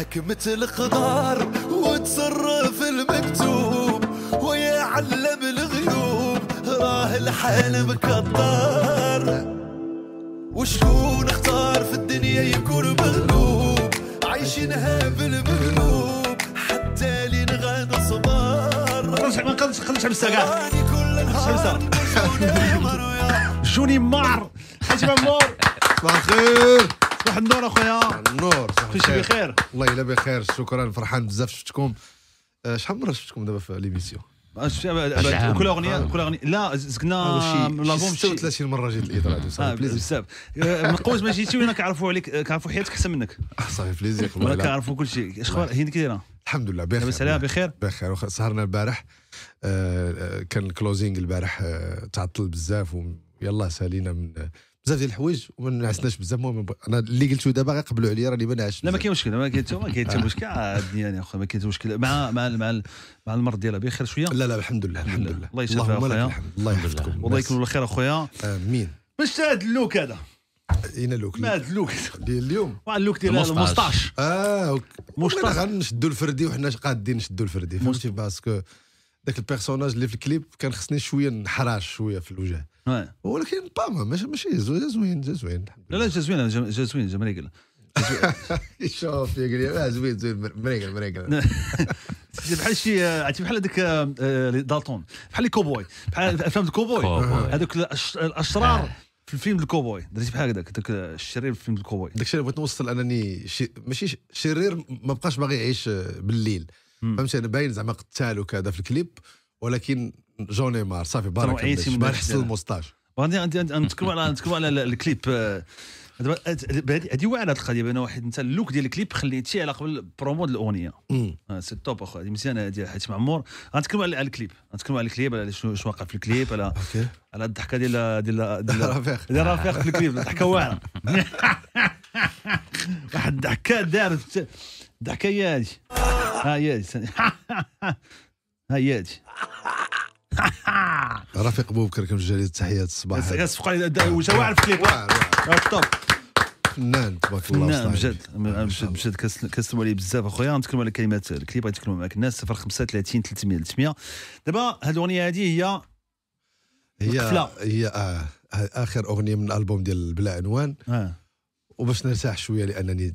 حكمة الخضار وتصرف المكتوب ويا علم الغيوب راه الحال مكتر وشكون اختار في الدنيا يكون مغلوب عايشينها في المغلوب حتى لين غاد صبار قلش ما قلش قلش جوني مار حجم مور صباح الخير صباح النور اخويا النور صباح الخير بخير والله الا بخير شكرا فرحان بزاف شفتكم آه، شحال مره شفتكم دابا في ليميسيون آه، آه، كل اغنيه كل اغنيه لا زكنا لابوم 36 مره جيت الاذاعه بزاف من قوس ما جيتي وانا كنعرفوا عليك كنعرفوا حياتك احسن منك صافي بليزير والله كنعرفوا كل شيء اش اخبار هند كي الحمد لله بخير لاباس عليها بخير بخير سهرنا البارح كان الكلوزينغ البارح تعطل بزاف ويلا سالينا من بزاف ديال الحوايج وما نعسناش بزاف المهم انا اللي قلته دابا غير قبلوا عليا راني ما نعسش لا ما كاين مشكل ما كاين حتى ما كاين حتى مشكل الدنيا يعني اخويا ما كاين حتى مشكل مع مع مع, مع المرض ديالها بخير شويه لا لا الحمد لله الحمد لله الله يسلمك اخويا الله يحفظكم والله يكون بالخير اخويا امين باش هذا اللوك هذا اين اللوك ما هذا اللوك ديال اليوم اللوك ديال المسطاش اه مشطاش غنشدوا الفردي وحنا قادين نشدوا الفردي فهمتي باسكو داك البيرسوناج اللي في الكليب كان خصني شويه نحراج شويه في الوجه ولكن باما ماشي زوين زوين لا لا زوين زوين مريقل شوف يا زوين زوين مريقل مريقل بحال شي عرفتي بحال هذاك آه، آه، دالتون بحال الكوبوي بحال افلام الكوبوي هذوك الاشرار آه. في الفيلم الكوبوي درتي بحال هكذاك داك الشرير في فيلم الكوبوي داك الشيء اللي بغيت نوصل انني ماشي شرير ما بقاش باغي يعيش بالليل فهمتي انا باين زعما قتال وكذا في الكليب ولكن جوني مار صافي بارك الله فيك الموستاج غادي نتكلموا على نتكلموا على الكليب هادي آه، واعره القضيه بان واحد انت اللوك ديال الكليب خليتيه على قبل برومو ديال الاغنيه آه، سي توب اخويا هذه مزيانه هادي حيت معمور غنتكلم على الكليب غنتكلم على الكليب على شنو واقع في الكليب على على الضحكه ديال ديال ديال رفيق ديال رفيق في الكليب ضحكه واعره واحد الضحكه دارت الضحكه هي هادي ها هي هادي ها هي هادي رفيق بكر كم ليه التحيات الصباح يصفق وجه واعر في الطوب فنان تبارك الله فنان بجد بجد بجد كنسلموا عليه بزاف اخويا نتكلموا على كلمات الكليب غادي نتكلموا معك الناس 035 300 300 دابا هاد الاغنيه هادي هي هي القفلة. هي آه اخر اغنيه من الالبوم ديال بلا عنوان آه. وباش نرتاح شويه لانني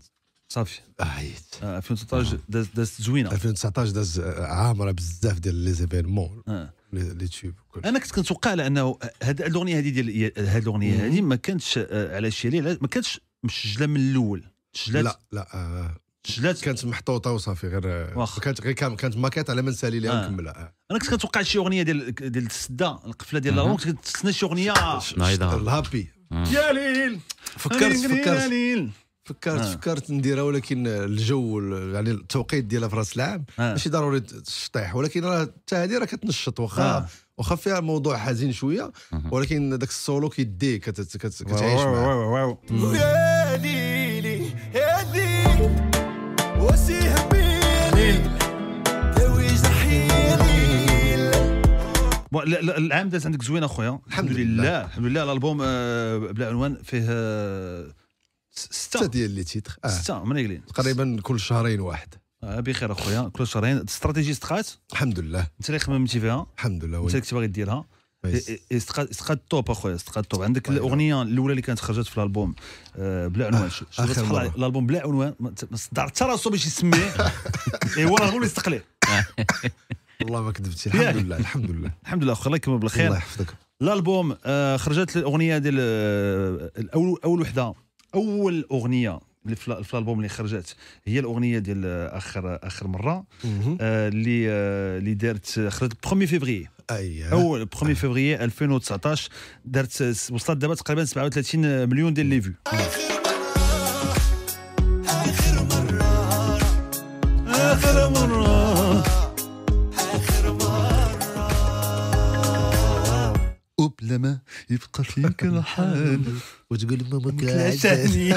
صافي عييت 2019 آه، دازت زوينه 2019 داز آه، عامره بزاف ديال لي زيفينمون آه. لي تيوب انا كنت كنتوقع على انه هاد الاغنيه هذه ديال هاد الاغنيه هذه ما كانتش آه، على شيرين ما كانتش مسجله من الاول تسجلات لا لا تسجلات آه، كانت محطوطه وصافي غير واخ. كانت غير كانت ماكيت على ما نسالي لها ونكملها آه. آه. انا كنت كنتوقع شي اغنيه ديال ديال السده القفله ديال لاونغ كنت كنتسنى شي اغنيه الهابي يا ليل فكرت فكرت فكرت آه. فكرت نديرها ولكن الجو يعني التوقيت ديالها في راس العام آه. ماشي ضروري تشطيح ولكن راه حتى هذه راه كتنشط واخا آه. واخا فيها موضوع حزين شويه ولكن داك السولو كيديك كت... كت... كتعيش معاه يا ليلي يا ليل وسيه العام داز عندك زوين اخويا الحمد لله الحمد لله الالبوم آه، بلا عنوان فيه آه، سته ديال لي تيتر اه سته منيلين تقريبا كل شهرين واحد آه بخير اخويا كل شهرين استراتيجي استقات الحمد لله انت اللي خممتي فيها الحمد لله انت اللي كنت باغي ديرها استقات توب اخويا استقات توب عندك طيب. الاغنيه الاولى اللي كانت خرجت في الالبوم آه، بلا عنوان آه الالبوم بلا عنوان ما صدع حتى راسو باش يسميه ايوا الالبوم اللي استقليه والله ما كذبتش الحمد لله الحمد لله الحمد لله اخويا الله يكمل بالخير الله يحفظك الالبوم آه، خرجت الاغنيه ديال آه، اول اول وحده اول اغنيه في الالبوم اللي خرجت هي الاغنيه ديال اخر اخر مره آه، اللي آه اللي آه دارت خرجت 1 فيفري اي اول 1 فيفري 2019 دارت وصلت دابا تقريبا 37 مليون ديال لي فيو حق فيك الحال وتقول ماما كلاشاني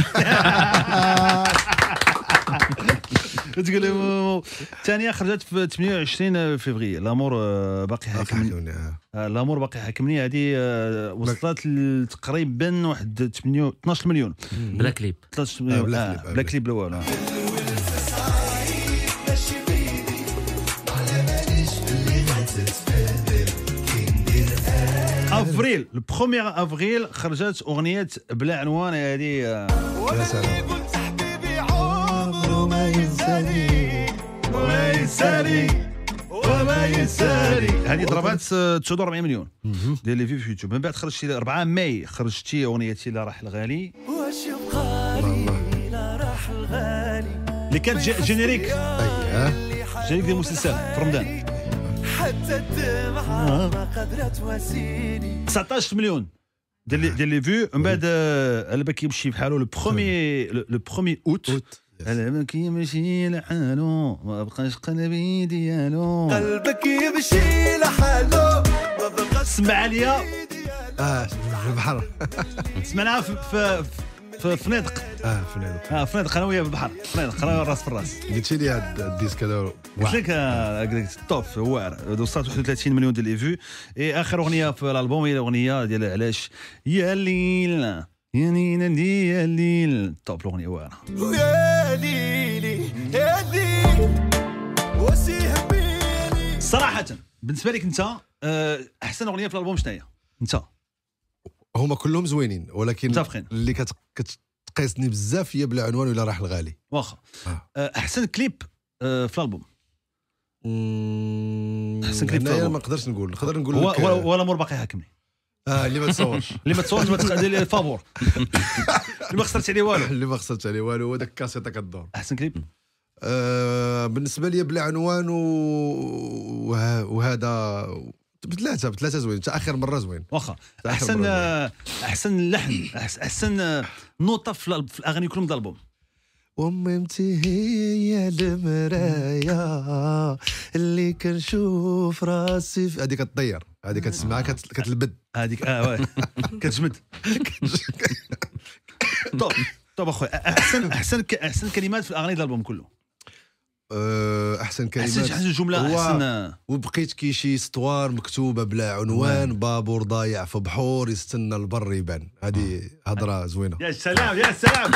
تقول ثانية الثانيه خرجت في 28 فبراير لامور آه، باقي حاكمني آه. آه، لامور باقي حاكمني هذه وصلت تقريبا واحد 12 مليون بلا كليب بلا كليب بلا كليب لا والو افريل البروميير افريل خرجت اغنيه بلا عنوان هذه يا سلام قلت حبيبي عمره ما ينساني وما ينساني وما ينساني هذه ضربات 49 آه، مليون ديال لي في في يوتيوب من بعد خرجتي 4 ماي خرجتي اغنيتي لا راح الغالي واش يبقى لي لا راح الغالي اللي كانت جينيريك اييه جينيريك ديال المسلسل في رمضان حتى الدمعه ما قادره تواسيني 19 مليون ديال لي ديال لي فيو من بعد على آه، بالك يمشي بحالو لو برومي لو برومي اوت على بالك يمشي لحالو ما بقاش قلبي ديالو قلبك يمشي لحالو ما بقاش سمع عليا اه البحر سمعناها في فنادق اه فنادق اه فنادق انا في بالبحر فنادق قنويه راس في الراس قلت لي هذا الديسك هذا قلت لك التوب آه، واعر وصلت 31 مليون ديال لي فيو اي اخر اغنيه في الالبوم هي الاغنيه ديال علاش يا ليل يا ليل يا ليل توب الاغنيه واعره يا ليلي يا ليل صراحه بالنسبه لك انت آه، احسن اغنيه في الالبوم شنو هي انت هما كلهم زوينين ولكن متفقين اللي كت... كت... تقيسني بزاف يا بلا عنوان ولا راح الغالي واخا آه. آه. احسن كليب آه، في الالبوم احسن كليب في الالبوم ما نقدرش نقول نقدر نقول لك آه، ولا مور باقي هاكمني اه اللي ما تصورش اللي ما تصورش ما تقدر لي الفابور اللي ما خسرت عليه والو اللي ما خسرت عليه والو هو داك الكاسيطه كدور احسن كليب آه بالنسبه لي بلا عنوان وهذا بثلاثه بثلاثه زوين حتى اخر مره زوين واخا احسن مرة زوين. احسن لحن احسن نوطه في الاغاني كلهم د الالبوم وممتي هي المرايا اللي كنشوف راسي في هذه كتطير هذه كتسمعها آه. كتلبد هذيك اه واه كتجمد طب طب اخويا احسن احسن احسن كلمات في الاغاني ديال البوم كله آه، احسن كلمات احسن احسن جمله احسن وبقيت كي شي استوار مكتوبه بلا عنوان نعم. بابور ضايع في بحور يستنى البر يبان هذه نعم. هضره زوينه يا سلام يا سلام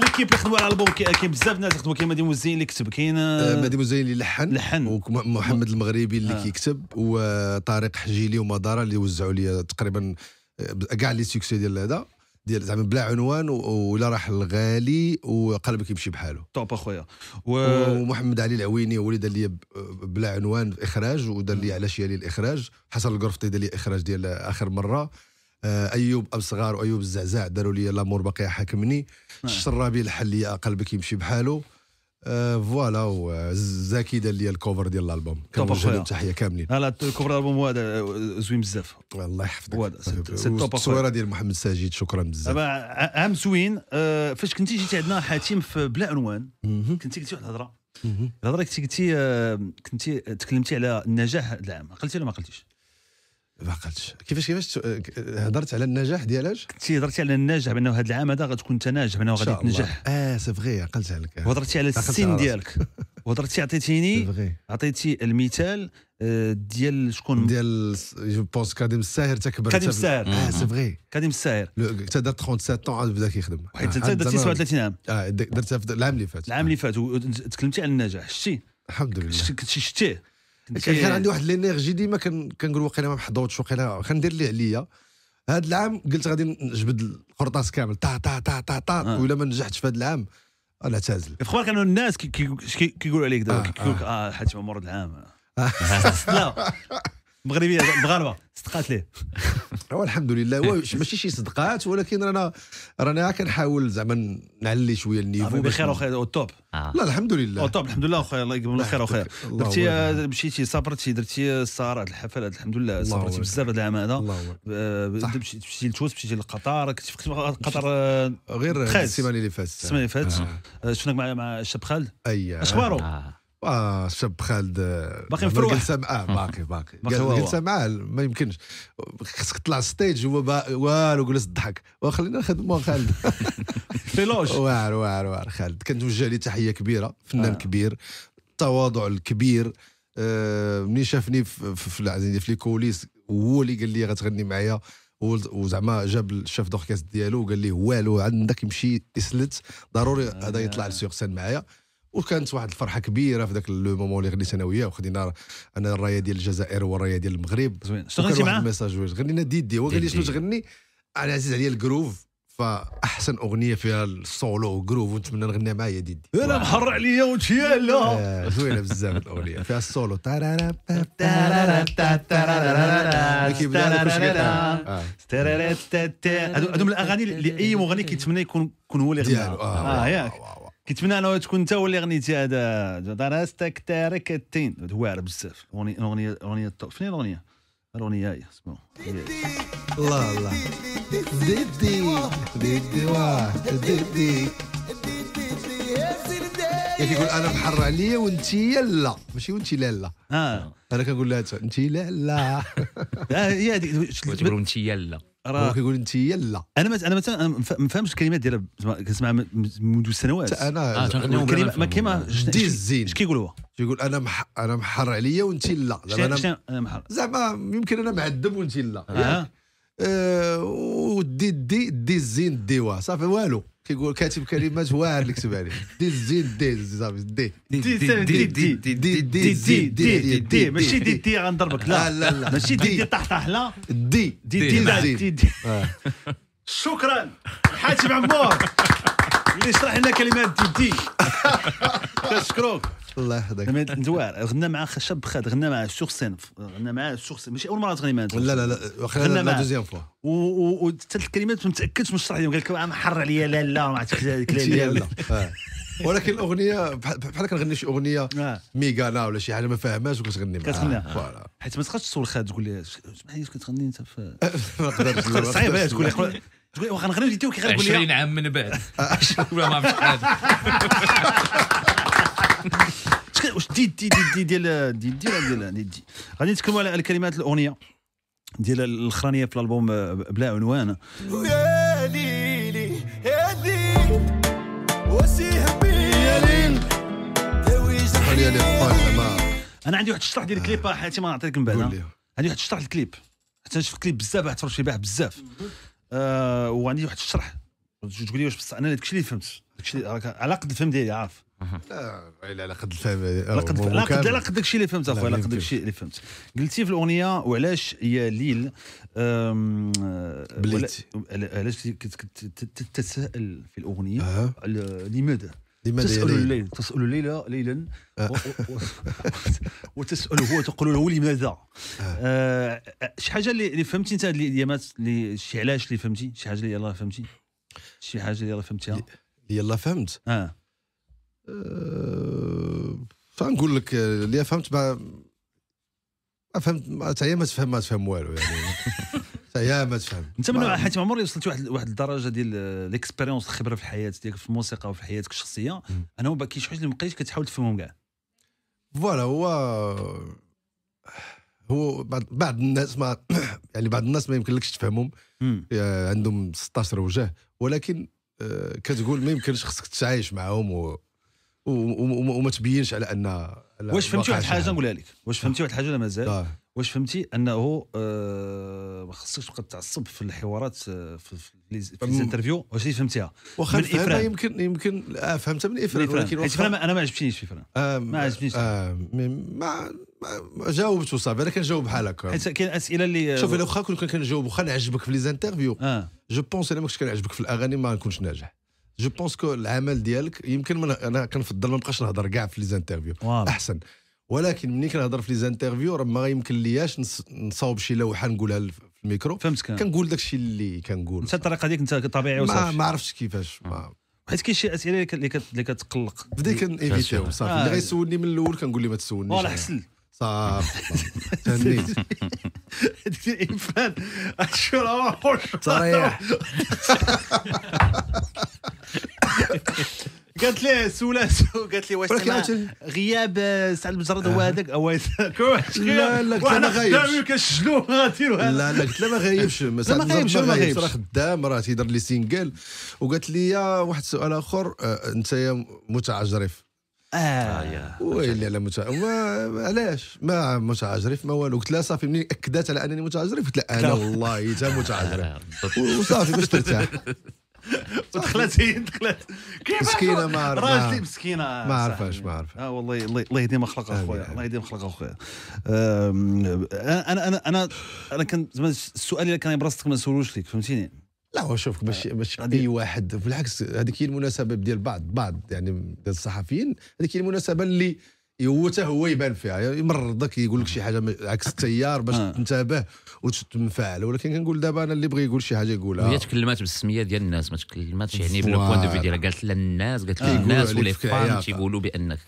ليكيب اللي خدموا على البوم كاين بزاف ناس خدموا كاين مادي مزين اللي كتب كاين آه مادي مزين اللي لحن لحن ومحمد المغربي اللي آه. كيكتب وطارق حجيلي ومداره اللي وزعوا لي تقريبا آه، كاع لي سيكسي ديال هذا ديال زعما بلا عنوان ولا راح الغالي وقلبك يمشي بحاله طوب اخويا و... ومحمد علي العويني هو اللي دار لي بلا عنوان اخراج ودار لي على يالي الاخراج حسن القرفطي دار لي اخراج ديال اخر مره آه، ايوب اب صغار وايوب الزعزاع داروا لي لامور باقي حاكمني الشرابي الحليه قلبك يمشي بحاله آه، فوالا وزكي دار لي الكوفر ديال الالبوم كنوجه لهم تحيه كاملين لا الكوفر الالبوم هذا آه، زوين بزاف الله يحفظك التصويره ديال محمد ساجد شكرا بزاف عام زوين آه، فاش كنتي جيتي عندنا حاتم في بلا عنوان كنتي قلتي واحد الهضره الهضره كنتي قلتي كنتي تكلمتي على النجاح هذا العام قلتي ولا ما قلتيش ما قلتش كيفاش كيفاش آه، هضرت على النجاح ديالاش كنتي هضرتي على النجاح بانه هذا العام هذا غتكون انت ناجح بانه غادي تنجح اه سي فغي عقلت عليك وهضرتي على السن ديالك وهضرتي عطيتيني عطيتي المثال آه، ديال شكون ديال جو بونس كاديم الساهر تكبر كاديم الساهر اه سي فغي كاديم الساهر حتى دار 37 طون بدا كيخدم حيت انت آه، درتي 37 عام اه درتها العام اللي فات العام اللي فات تكلمتي على النجاح شتي الحمد لله شتيه كان عندي واحد لينيرجي ديما كنقول واقيلا ما محضرتش واقيلا غندير اللي عليا هاد العام قلت غادي نجبد القرطاس كامل طا طا طا طا طا آه. ولا ما نجحتش في هذا العام اعتزل في كانوا الناس كيقولوا كي كي كي عليك دابا آه. كيقول لك اه, آه، حاتم عمر العام لا مغربيه مغاربه صدقات ليه هو الحمد لله هو ماشي شي صدقات ولكن رانا رانا كنحاول زعما نعلي شويه النيفو بخير وخير والتوب آه. لا الحمد لله والتوب الحمد لله اخويا الله يقبل الخير وخير درتي آه، مشيتي صبرتي درتي هذا آه، الحفل الحفلات الحمد لله صبرتي بزاف هذا العام آه، هذا مشيتي لتوس مشيتي لقطر كنت في قطر غير السيمانه اللي فاتت السيمانه اللي فاتت شفناك مع الشاب خالد اي اخبارو آه، شاب خالد آه، باقي مفروح جلسه معاه باقي باقي جلسه معاه ما يمكنش خصك تطلع ستيج هو والو جلس الضحك وخلينا نخدموا خالد في لوج واعر واعر واعر خالد كنتوجه ليه تحيه كبيره فنان آه. كبير التواضع الكبير آه شافني في في, في لي كوليس هو اللي قال لي غتغني معايا وزعما جاب الشاف دوركاست ديالو وقال لي والو عندك يمشي يسلت ضروري آه. هذا آه. يطلع لسيغ معايا وكانت واحد الفرحه كبيره في ذاك لو مومون اللي غنيت انا وياه وخدينا انا الرايه ديال الجزائر والرايه ديال المغرب زوين اشتغلتي معاه غنينا ديدي هو قال لي شنو تغني انا عزيز عليا الجروف فاحسن اغنيه فيها السولو وجروف ونتمنى نغنيها معايا هي ديدي انا محر عليا وانت لا آه، زوينه بزاف الاغنيه فيها السولو آه. آه. هادو من الاغاني اللي اي مغني كيتمنى يكون هو اللي يغنيها اه ياك كنتمنى انا تكون انت هو اللي غنيتي هذا درستك تارك التين واعر بزاف اغنيه اغنيه اغنيه فين الاغنيه الاغنيه هي اسمعوا الله الله ديدي ديدي واحد ديدي كيقول انا محر عليا وانت لا ماشي وانت لا لا اه انا كنقول لها انت لا لا آه، هي هذيك تقول انت لا راه كيقول انت لا انا مثلا انا مثلا ما فهمتش الكلمات ديال كنسمع منذ سنوات انا آه، ما كيما ديز الزين اش كيقولوا كيقول انا مح... انا محر عليا وانت لا زعما انا محر زعما يمكن انا معذب وانت لا آه. ودي دي دي الزين ديوا صافي والو كيقول كاتب كلمات واعر اللي كتب عليه دي الزين دي صافي دي دي دي دي دي دي دي دي دي ماشي دي دي غنضربك لا لا لا ماشي دي دي طاح لا دي دي دي دي دي شكرا حاتم عمور اللي شرح لنا كلمات دي دي كنشكروك الله يحفظك نزوار غنى مع شاب خاد غنى مع سور سين غنى مع سور سين ماشي اول مره تغني معاه لا لا لا غنى مع دوزيام فوا وحتى الكلمات ما متاكدش من الشرح ديالهم قال لك آه، حر عليا لا لا ما عرفتش لا ولكن الاغنيه بحال كنغني شي اغنيه آه. ميغانا ولا شي حاجه ما فاهمهاش وكتغني معاها حيت ما تقدرش تصور خاد تقول لي شحال حيت كتغني انت في صعيب تقول لي تقول واخا نغني جيتي وكي غنقول 20 عام من بعد ما عرفتش واش دي دي دي ديال دي دي ديال دي دي غادي نتكلموا على الكلمات الاغنيه ديال الاخرانيه في الالبوم بلا عنوان يا ليلي يا ليل وسيهبي يا ليل يا ليل انا عندي واحد الشرح ديال الكليب حياتي ما نعطيك من بعد عندي واحد الشرح الكليب حتى شفت كليب بزاف اعترفت فيه باه بزاف آه وعندي واحد الشرح تقول لي واش بصح انا داكشي اللي فهمت داكشي على قد الفهم ديالي عارف لا لا خد لا قد لا قد لا قد داكشي اللي فهمت اخويا على قد داكشي اللي فهمت قلتي في الاغنيه وعلاش يا ليل بليتي علاش تتساءل في الاغنيه لماذا تسأل الليل تسأل الليل ليلا أه. وتسأله وتقول له لماذا أه. آه شي حاجه اللي فهمتي انت هذه الايامات اللي شي علاش اللي فهمتي شي حاجه اللي يلاه فهمتي شي حاجه اللي يلاه فهمتيها يلاه فهمت اه أه، فنقول لك اللي فهمت ما فهمت حتى هي ما تفهم ما تفهم والو يعني حتى هي ما تفهم انت من حيت ما عمري وصلت واحد واحد الدرجه ديال ليكسبيريونس الخبره في الحياه ديالك في الموسيقى وفي حياتك الشخصيه انا ما كاين شي حاجه اللي ما بقيتش كتحاول تفهمهم كاع فوالا هو هو بعض الناس ما يعني بعض الناس ما يمكنلكش تفهمهم عندهم 16 وجه ولكن أه، كتقول ما يمكنش خصك تتعايش معاهم وما تبينش على ان واش فهمتي واحد الحاجه نقولها لك واش فهمتي واحد الحاجه ولا مازال طيب. واش فهمتي انه آه ما خصكش تبقى تعصب في الحوارات آه، في, في الانترفيو واش فهمتيها واخا فهمتها يمكن يمكن اه فهمتها من افران ولكن حيت انا ما عجبتنيش افران آه، ما عجبتنيش آه، ما ما جاوبته صافي انا كنجاوب بحال هكا حيت كاين اسئله اللي شوف انا واخا كنت كنجاوب واخا نعجبك في لي زانترفيو جو بونس انا ما كنتش كنعجبك في الاغاني ما نكونش ناجح جو بونس كو العمل ديالك يمكن من انا كنفضل ما نبقاش نهضر كاع في لي زانترفيو احسن ولكن ملي كنهضر في لي زانترفيو راه ما يمكنلياش نصاوب شي لوحه نقولها في الميكرو فهمتك كنقول داكشي اللي كنقول انت الطريقه ديك انت طبيعي وصافي ما, ما عرفتش كيفاش ما آه. حيت كاين شي اسئله اللي اللي كتقلق بدي كنيفيتيهم صافي آه. اللي غيسولني من الاول كنقول له ما تسولنيش والله حسن صافي تهنيت Infern, I should have صريح قالت لي سولاسو قالت لي واش انا غياب آه، سعد المجرد هو هذاك هو لا، لا، قلت له ما غايبش. لا يمكن شنو غاديروا لا لا قلت لها ما غايبش ما غايبش، ما غايبش. راه خدام راه تيدير لي سينجل وقالت لي واحد السؤال اخر آه، انت يا متعجرف اه ويلي آه، على متع ما علاش ما متعجرف ما والو قلت لها صافي منين اكدت على انني متعجرف قلت لها انا والله حتى متعجرف وصافي باش ترتاح ودخلت هي دخلت مسكينه ما عرفتش راجلي مسكينه ما عرفهاش ما عرفها اه والله الله يهديهم خلق اخويا الله يهديهم خلق اخويا انا انا انا انا كان زعما السؤال اللي كان براسك ما نسولوش لك فهمتيني لا هو شوف باش آه، باش اي واحد بالعكس هذيك هي المناسبه ديال بعض بعض يعني ديال الصحفيين هذيك هي المناسبه اللي هو حتى هو يبان فيها يعني يمرضك يقول لك شي حاجه عكس التيار باش آه. تنتبه وتنفعل ولكن كنقول دابا انا اللي بغى يقول شي حاجه يقولها هي تكلمات بالسميه ديال الناس ما تكلماتش يعني بلو بوان دو في ديالها قالت للناس قالت للناس ولي فان تيقولوا بانك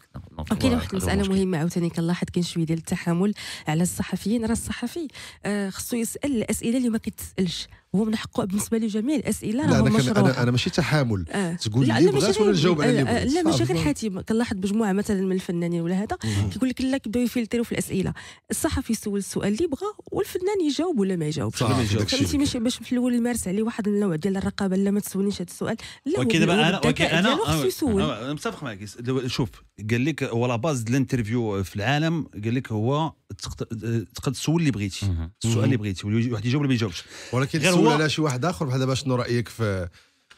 كاين واحد المساله مهمه عاوتاني كنلاحظ كاين شويه ديال التحامل على الصحفيين راه الصحفي آه، خصو يسال الاسئله اللي ما كيتسالش هو من حقه بالنسبه لجميع الاسئله لا انا مشروع. انا انا ماشي تحامل آه. تقول لي بغات ولا نجاوب آه، على لا ماشي غير حاتم كنلاحظ مجموعه مثلا من الفنانين ولا هذا كيقول لك لا كيبداو يفلتروا في الاسئله الصحفي يسول السؤال اللي بغى والفنان يجاوب ولا ما يجاوبش فهمتي ماشي باش في الاول يمارس عليه واحد النوع ديال الرقابه لا ما تسولنيش هذا السؤال لا ولكن انا ولكن انا آه، آه، متفق معك شوف قال لك هو لا باز الانترفيو في العالم قال لك هو تقدر تسول اللي بغيتي السؤال اللي بغيتي واحد يجاوب اللي ما يجاوبش ولكن تسول على شي واحد اخر بحال دابا شنو رايك في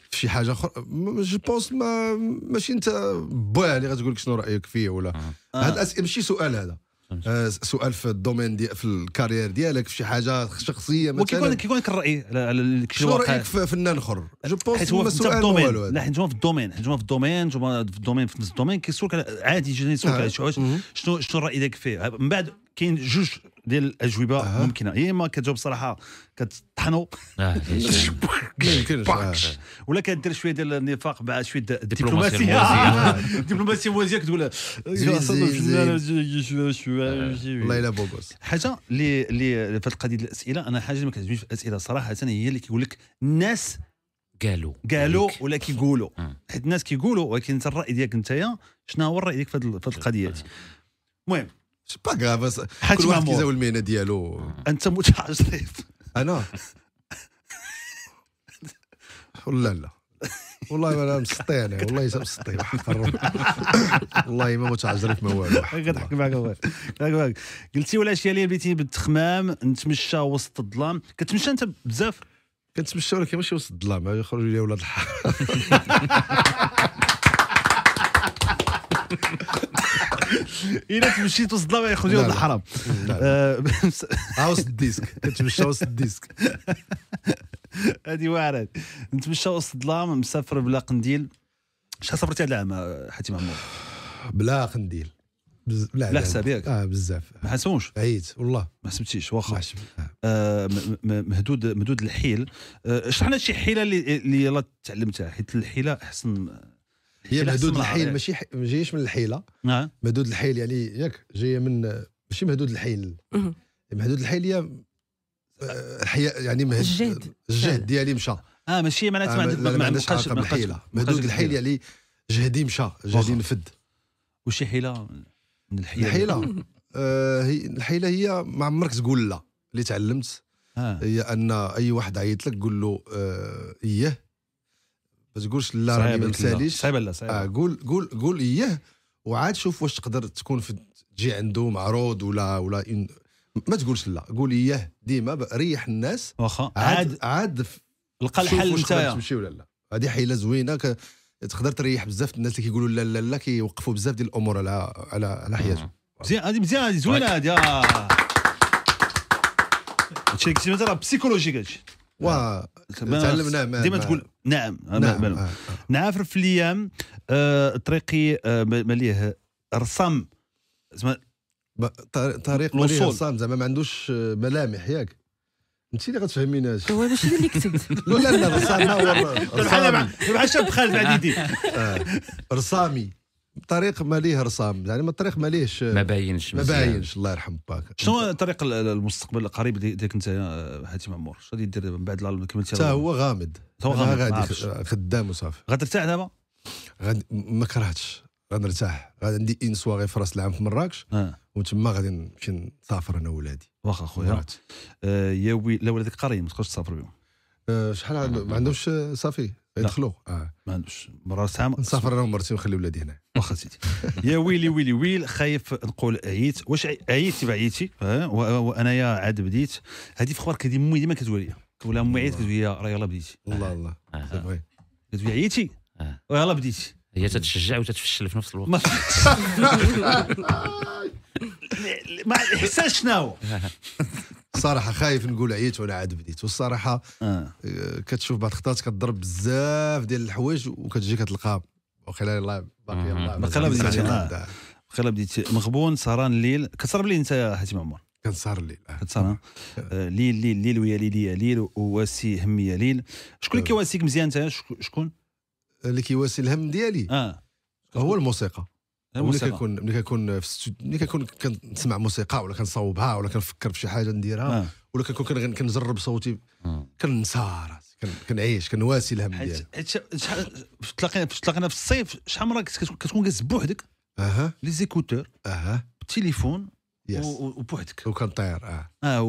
في شي حاجه اخرى جو بونس ما ماشي انت باه اللي غتقول لك شنو رايك فيه ولا آه. هاد الاسئله ماشي سؤال هذا آه سؤال في الدومين ديال في الكارير ديالك في شي حاجه شخصيه مثلا وكيكون كيكون لك الراي على شنو رايك في فنان اخر جو بونس هو في الدومين لا حيت هو في الدومين حيت هو في الدومين في الدومين في الدومين كيسولك عادي جدا يسولك نعم. على شنو شنو الراي ديالك فيه من بعد كاين جوج ديال الاجوبه أه. ممكنه يا اما كتجاوب صراحه كتطحنو آه، إيه. ولا كدير شويه ديال النفاق مع شويه الدبلوماسيه الدبلوماسيه موازيه كتقول والله أيوة، آه. الا بوغوس حاجه اللي اللي في القضيه ديال الاسئله انا حاجه ما كتعجبنيش في الاسئله صراحه هي اللي كيقول لك الناس قالوا قالوا ولا كيقولوا آه. حيت الناس كيقولوا ولكن انت الراي ديالك انت شنو هو الراي ديالك في هذه القضيه المهم با غاف كل واحد كيزاول المهنه ديالو انت متعجرف انا ولا لا والله انا مسطي انا والله مسطي والله ما متعجرف ما والو كنضحك معك كنضحك قلتي والعشيه اللي بيتي بالتخمام نتمشى وسط الظلام كتمشى انت بزاف كنتمشى ولكن ماشي وسط الظلام يخرجوا لي ولاد الحار الا تمشي توصل الله ياخذ يوض الحرام وسط الديسك كتمشى وسط الديسك هذه واعره نتمشى وسط الظلام مسافر بلا قنديل شحال سافرتي هذا العام حاتم محمود بلا قنديل بز... لا لا حساب ياك اه بزاف ما حسبوش عييت والله ما حسبتيش واخا آه, آه، مهدود مهدود الحيل آه لنا شي حيله اللي اللي يلاه تعلمتها حيت الحيله احسن هي مهدود الحيل ماشي ما جايش من الحيله نعم مهدود الحيل يعني ياك جايه من ماشي مهدود الحيل مهدود الحيل هي آه، حي يعني الجهد الجهد ديالي يعني مشى اه ماشي معناتها ما عندكش آه، ما عندكش مهدود الحيل يعني جهدي مشى جهدي نفد وشي حيله من الحيله الحيله آه هي الحيله هي ما عمرك تقول لا اللي تعلمت آه. هي ان اي واحد عيط لك قول له آه اياه ما تقولش لا راني ما مساليش صعيبه لا صعيبه آه قول قول قول اياه وعاد شوف واش تقدر تكون في تجي عنده معروض ولا ولا إن ما تقولش لا قول اياه ديما ريح الناس واخا عاد عاد لقى الحل نتايا تمشي ولا لا هذه حيله زوينه ك... تقدر تريح بزاف الناس اللي كيقولوا لا لا لا كيوقفوا بزاف ديال الامور على على على حياتهم مزيان هذه مزيان هذه زوينه هذه آه. هادشي اللي كتبتي مثلا بسيكولوجيك هادشي و نعم. تعلمناه ديما تقول نعم نعم آه، آه. نعافر في الايام آه، طريقي مليه رسم زعما طريق مليه رسم زعما ما عندوش ملامح ياك انت اللي غتفهميناش هو هذا اللي كتبت لا لا رسام هو رسامي بحال شاب خالد عديدي رسامي طريق ماليه رسام يعني ما الطريق ماليهش آه، ما باينش ما باينش الله يرحم باك شنو طريق المستقبل القريب ديالك انت آه، هاتي عمور شنو غادي دير من بعد الالبوم كملت حتى هو غامض حتى هو غامض غادي خدام وصافي غترتاح دابا غادي ما كرهتش غنرتاح غادي عندي ان سواغي في راس العام في مراكش آه. وتما غادي نمشي نسافر انا وولادي واخا خويا آه يا وي لا ولادك قريه ما تقدرش تسافر بهم آه شحال ما عندهمش صافي يدخلوا اه ما عندوش مرات ساعه نسافر انا ومرتي ونخلي ولادي هنا واخا سيدي يا ويلي ويلي ويل خايف نقول عييت واش عييتي وانا وانايا عاد بديت هذه في خبرك هذه امي ديما كتقول لي كتقول لها امي عييت كتقول لي راه يلاه بديتي الله الله سي كتقول لي عييتي ويلاه بديتي هي تتشجع وتتفشل في نفس الوقت ما الاحساس شنو صراحه خايف نقول عييت ولا عاد بديت والصراحه آه. آه، كتشوف بعض الخطات كتضرب بزاف ديال الحوايج وكتجي كتلقى وخلال الله باقي الله باقي بديت وخلال بديت آه. مغبون سهران الليل كتسهر بالليل انت يا حاتم عمر كنسهر الليل آه. كتسهر ليل ليل ليل ويا يا ليل وواسي همي يا ليل شكون اللي كيواسيك مزيان انت شكون اللي كيواسي الهم ديالي اه هو الموسيقى آه، ملي كنكون ملي كنكون في الستوديو ملي كنكون كنسمع موسيقى ولا كنصوبها ولا كنفكر في شي حاجه نديرها آه. ولا كنكون كنجرب صوتي آه. كننسى راسي كنعيش كنواسي الهم ديالي حيت فاش تلاقينا فاش تلاقينا في الصيف شحال من مره كتكون جالس بوحدك اها لي زيكوتور اها بالتليفون وبوحدك وكنطير اه اه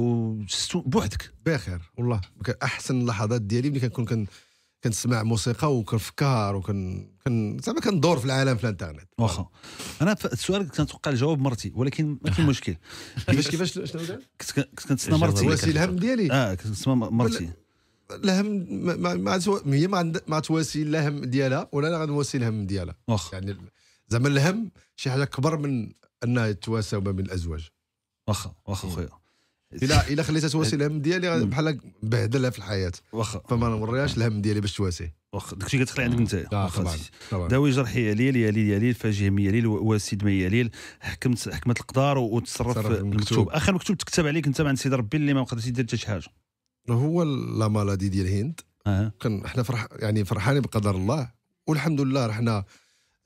وبوحدك بخير والله احسن اللحظات ديالي ملي كنكون كن كنسمع موسيقى وكنفكر وكن كن زعما كندور في العالم في الانترنت واخا انا السؤال كنت كنتوقع الجواب مرتي ولكن ما كاين مشكل كيفاش كيفاش شنو كنت كنتسنى مرتي واش الهم ديالي اه كنتسنى مرتي الهم ما ما هي ما ما تواسي الهم ديالها ولا انا غنواسي الهم ديالها واخا يعني زعما الهم شي حاجه كبر من انها يتواسى ما بين الازواج واخا واخا خويا الا الا خليتها تواسي الهم ديالي نعم. بحال بهدلها في الحياه واخا فما نوريهاش الهم ديالي باش تواسي واخا داكشي كتخلي عندك انت آه، طبعا داوي جرحي يليل يليل يليل فاجئ يليل واسيد دمي يليل حكمت حكمت القدر وتصرف المكتوب اخر مكتوب تكتب عليك انت مع عند سيدي ربي اللي ما قدرتي دير حتى شي حاجه هو لا مالادي ديال الهند كان حنا فرح يعني فرحانين بقدر الله والحمد لله رحنا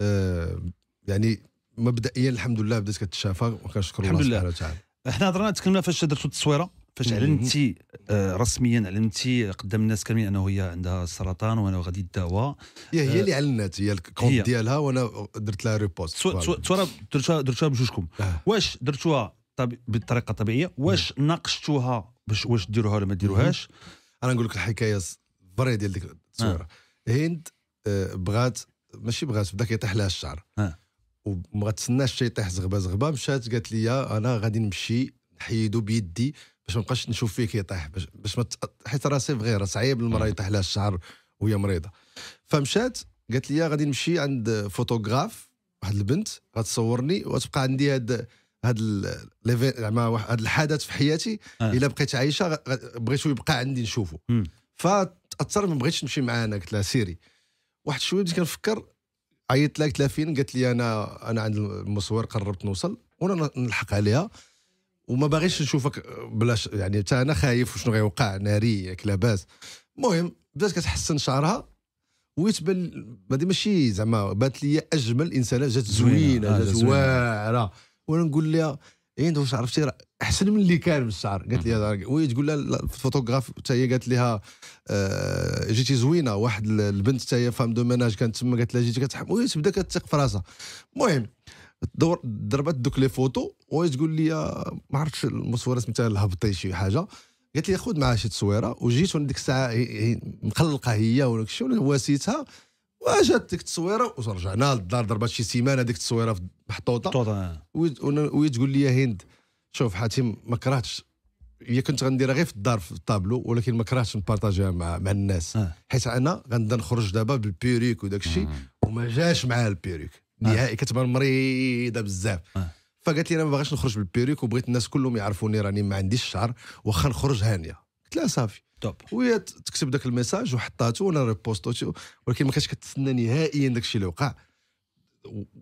آه، يعني مبدئيا الحمد لله بدات كتشافى وكنشكر الله سبحانه وتعالى حنا هضرنا تكلمنا فاش درتو التصويره فاش علمتي آه رسميا علمتي قدام الناس كاملين انه هي عندها السرطان وانا غادي الدواء هي هي آه، اللي علنت هي الكونت ديالها وانا درت لها ريبوست التصويره درتوها بجوجكم آه. واش درتوها بالطريقه بطريقه طبيعيه واش ناقشتوها باش واش ديروها ولا ما ديروهاش انا نقول لك الحكايه فري ديال ديك آه. التصويره هند بغات ماشي بغات بدا كيطيح لها الشعر وما تسناش شي يطيح زغبه زغبه مشات قالت لي انا غادي نمشي نحيدو بيدي باش ما نبقاش نشوف فيه كيطيح باش باش ما حيت راه سي راه صعيب المراه يطيح لها الشعر وهي مريضه فمشات قالت لي غادي نمشي عند فوتوغراف واحد البنت غتصورني وتبقى عندي هاد هاد زعما هاد الحدث في حياتي آه. الا بقيت عايشه بغيتو يبقى عندي نشوفه فتاثر ما بغيتش نمشي معاه انا قلت لها سيري واحد شويه بديت كنفكر عيطت لها قلت لها فين قالت لي انا انا عند المصور قربت نوصل وانا نلحق عليها وما باغيش نشوفك بلاش يعني حتى انا خايف وشنو غيوقع ناري ياك لاباس المهم بدات كتحسن شعرها ويتبان هذه ماشي زعما بات لي اجمل انسانه جات زوينه آه، جات واعره وانا نقول لها اي انت واش عرفتي احسن من اللي كان من الشعر قالت لي وهي تقول لها الفوتوغراف حتى هي قالت لها آه جيتي زوينه واحد البنت حتى هي فام دو ميناج كانت تما قالت لها جيتي كتحب وهي تبدا كتثق في راسها المهم دور ضربت دوك لي فوتو وهي تقول لي آه، ما عرفتش المصوره سميتها الهبطي شي حاجه قالت لي خذ معها شي تصويره وجيت وديك ديك الساعه مقلقه هي وداك الشيء واسيتها ديك تصويره ورجعنا للدار ضربات شي سيمانه ديك التصويره في محطوطه وهي تقول لي هند شوف حاتم ما كرهتش هي كنت غنديرها غير في الدار في الطابلو ولكن ما كرهتش نبارطاجيها مع مع الناس آه. حيت انا غنبدا نخرج دابا بالبيريك وداك الشيء آه. وما جاش معاها البيريك آه. نهائي آه. كتبان مريضه بزاف آه. فقالت لي انا ما باغاش نخرج بالبيريك وبغيت الناس كلهم يعرفوني راني ما عنديش الشعر واخا نخرج هانيه قلت لها صافي توب وهي تكتب داك الميساج وحطاته وانا ريبوستوتو ولكن ما كانتش كتسنى نهائيا داك الشيء اللي وقع